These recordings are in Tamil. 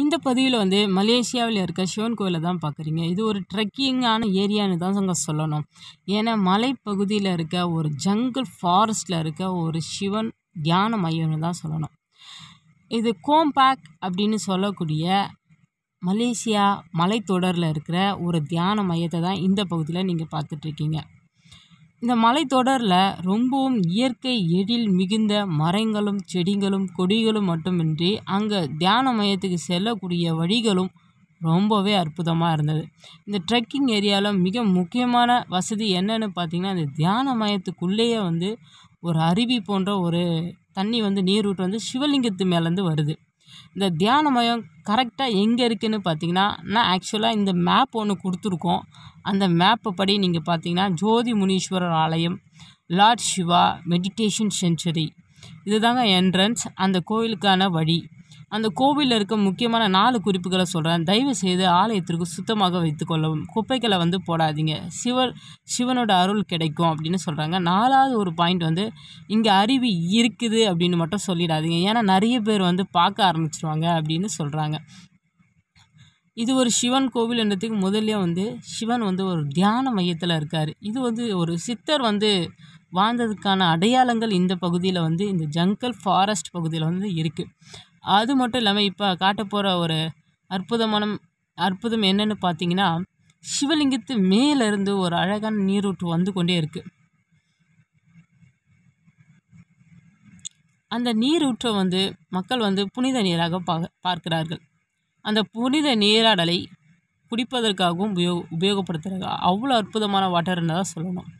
இந்த பதிவில் வந்து மலேசியாவில் இருக்க சிவன் கோயிலை தான் பார்க்குறீங்க இது ஒரு ட்ரெக்கிங்கான ஏரியான்னு தான் நாங்கள் சொல்லணும் ஏன்னா மலைப்பகுதியில் இருக்க ஒரு ஜங்கிள் ஃபாரஸ்ட்டில் இருக்க ஒரு சிவன் தியான மையம்னு தான் சொல்லணும் இது கோம்பேக் அப்படின்னு சொல்லக்கூடிய மலேசியா மலைத்தொடரில் இருக்கிற ஒரு தியான மையத்தை தான் இந்த பகுதியில் நீங்கள் பார்த்துட்ருக்கீங்க இந்த மலைத்தொடரில் ரொம்பவும் இயற்கை எழில் மிகுந்த மரங்களும் செடிகளும் கொடிகளும் மட்டுமின்றி அங்கே தியான மையத்துக்கு செல்லக்கூடிய வழிகளும் ரொம்பவே அற்புதமாக இருந்தது இந்த ட்ரெக்கிங் ஏரியாவில் மிக முக்கியமான வசதி என்னென்னு பார்த்திங்கன்னா இந்த தியான மையத்துக்குள்ளேயே வந்து ஒரு அருவி போன்ற ஒரு தண்ணி வந்து நீரூற்று வந்து சிவலிங்கத்து மேலேருந்து வருது இந்த தியான மையம் கரெக்டாக எங்கே இருக்குதுன்னு பார்த்தீங்கன்னா நான் ஆக்சுவலாக இந்த மேப் ஒன்று கொடுத்துருக்கோம் அந்த மேப்பு படி நீங்கள் பார்த்தீங்கன்னா ஜோதி முனீஸ்வரர் ஆலயம் லார்ட் சிவா மெடிடேஷன் சென்ச்சுரி இதுதாங்க என்ட்ரன்ஸ் அந்த கோயிலுக்கான வழி அந்த கோவிலில் இருக்க முக்கியமான நாலு குறிப்புகளை சொல்கிறேன் தயவு செய்து ஆலயத்திற்கு சுத்தமாக கொள்ளவும் குப்பைகளை வந்து போடாதீங்க சிவர் சிவனோட அருள் கிடைக்கும் அப்படின்னு சொல்கிறாங்க நாலாவது ஒரு பாயிண்ட் வந்து இங்கே அருவி இருக்குது அப்படின்னு மட்டும் சொல்லிடாதீங்க ஏன்னா நிறைய பேர் வந்து பார்க்க ஆரம்பிச்சிருவாங்க அப்படின்னு சொல்கிறாங்க இது ஒரு சிவன் கோவில் என்றதுக்கு முதல்ல வந்து சிவன் வந்து ஒரு தியான மையத்தில் இருக்கார் இது வந்து ஒரு சித்தர் வந்து வாழ்ந்ததுக்கான அடையாளங்கள் இந்த பகுதியில் வந்து இந்த ஜங்கல் ஃபாரஸ்ட் பகுதியில் வந்து இருக்குது அது மட்டும் இல்லாமல் இப்போ காட்டப்போகிற போகிற ஒரு அற்புதமான அற்புதம் என்னென்னு பார்த்தீங்கன்னா சிவலிங்கத்து மேலேருந்து ஒரு அழகான நீரூற்று வந்து கொண்டே இருக்குது அந்த நீரூற்றை வந்து மக்கள் வந்து புனித நீராக பா பார்க்கிறார்கள் அந்த புனித நீராடலை குடிப்பதற்காகவும் உபயோ உபயோகப்படுத்துகிறாங்க அவ்வளோ அற்புதமான வாட்டர்னு தான் சொல்லணும்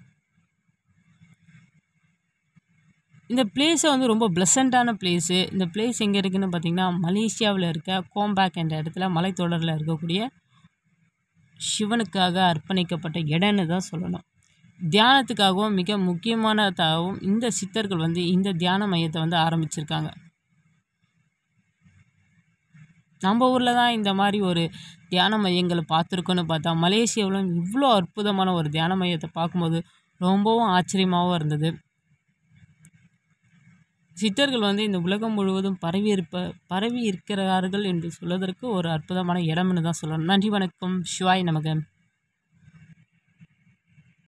இந்த பிளேஸை வந்து ரொம்ப ப்ளசண்ட்டான பிளேஸு இந்த பிளேஸ் எங்கே இருக்குதுன்னு பார்த்தீங்கன்னா மலேசியாவில் இருக்க கோம்பேக் என்ற இடத்துல மலைத்தொடரில் இருக்கக்கூடிய சிவனுக்காக அர்ப்பணிக்கப்பட்ட இடம்னு தான் சொல்லணும் தியானத்துக்காகவும் மிக முக்கியமானதாகவும் இந்த சித்தர்கள் வந்து இந்த தியான மையத்தை வந்து ஆரம்பிச்சிருக்காங்க நம்ம ஊரில் தான் இந்த மாதிரி ஒரு தியான மையங்களை பார்த்துருக்கோன்னு பார்த்தா மலேசியாவிலும் இவ்வளோ அற்புதமான ஒரு தியான மையத்தை பார்க்கும்போது ரொம்பவும் ஆச்சரியமாகவும் இருந்தது சித்தர்கள் வந்து இந்த உலகம் முழுவதும் பரவி இருப்ப பரவி இருக்கிறார்கள் என்று சொல்வதற்கு ஒரு அற்புதமான இடம்னு தான் சொல்லணும் நன்றி வணக்கம் சிவாய் நமக